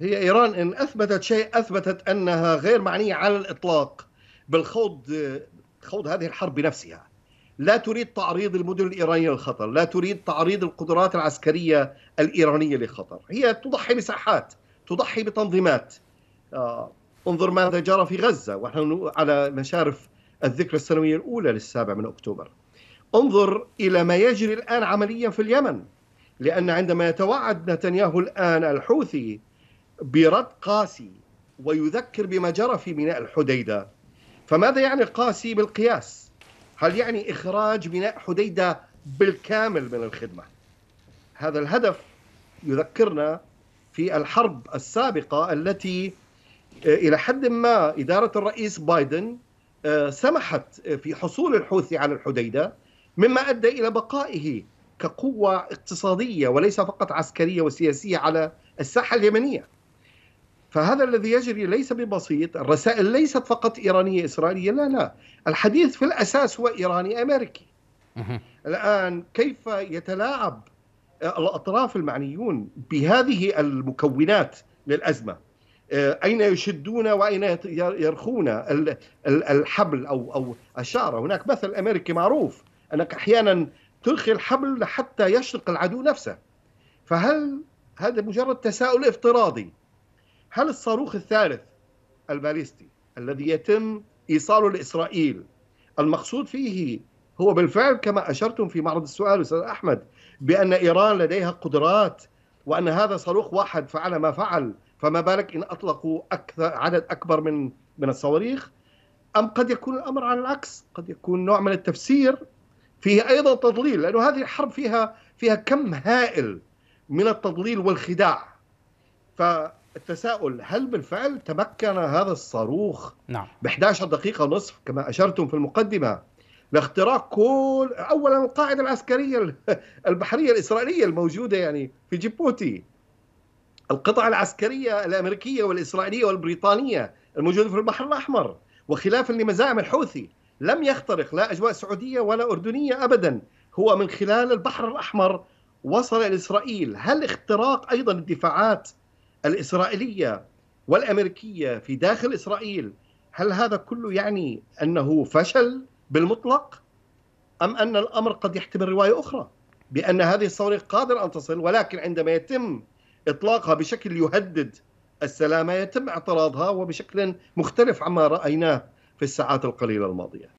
هي إيران إن أثبتت شيء أثبتت أنها غير معنية على الإطلاق بالخوض خوض هذه الحرب بنفسها لا تريد تعريض المدن الإيرانية للخطر لا تريد تعريض القدرات العسكرية الإيرانية للخطر هي تضحي بساحات تضحي بتنظيمات آه، انظر ماذا جرى في غزة ونحن على مشارف الذكرى السنوية الأولى للسابع من أكتوبر انظر إلى ما يجري الآن عمليا في اليمن لأن عندما يتوعد نتنياهو الآن الحوثي برد قاسي ويذكر بما جرى في ميناء الحديدة فماذا يعني قاسي بالقياس؟ هل يعني إخراج ميناء حديدة بالكامل من الخدمة؟ هذا الهدف يذكرنا في الحرب السابقة التي آه، إلى حد ما إدارة الرئيس بايدن آه، سمحت في حصول الحوثي على الحديدة مما أدى إلى بقائه كقوة اقتصادية وليس فقط عسكرية وسياسية على الساحة اليمنية فهذا الذي يجري ليس ببسيط الرسائل ليست فقط إيرانية إسرائيلية لا لا الحديث في الأساس هو إيراني أمريكي الآن كيف يتلاعب الأطراف المعنيون بهذه المكونات للأزمة آه، أين يشدون وأين يرخون الحبل أو أو الشعرة هناك مثل أمريكي معروف أنك أحيانا ترخي الحبل حتى يشرق العدو نفسه فهل هذا مجرد تساؤل افتراضي هل الصاروخ الثالث الباليستي الذي يتم ايصاله لاسرائيل المقصود فيه هو بالفعل كما اشرتم في معرض السؤال استاذ احمد بان ايران لديها قدرات وان هذا صاروخ واحد فعل ما فعل فما بالك ان اطلقوا اكثر عدد اكبر من من الصواريخ ام قد يكون الامر على العكس قد يكون نوع من التفسير فيه ايضا تضليل لانه هذه الحرب فيها فيها كم هائل من التضليل والخداع ف التساؤل هل بالفعل تمكن هذا الصاروخ نعم ب 11 دقيقة ونصف كما أشرتم في المقدمة لاختراق كل أولا القاعدة العسكرية البحرية الإسرائيلية الموجودة يعني في جيبوتي القطع العسكرية الأمريكية والإسرائيلية والبريطانية الموجودة في البحر الأحمر وخلافا لمزاعم الحوثي لم يخترق لا أجواء سعودية ولا أردنية أبدا هو من خلال البحر الأحمر وصل إلى إسرائيل هل اختراق أيضا الدفاعات الإسرائيلية والأمريكية في داخل إسرائيل هل هذا كله يعني أنه فشل بالمطلق أم أن الأمر قد يحتمل رواية أخرى بأن هذه الصواريخ قادرة أن تصل ولكن عندما يتم إطلاقها بشكل يهدد السلامة يتم اعتراضها وبشكل مختلف عما رأيناه في الساعات القليلة الماضية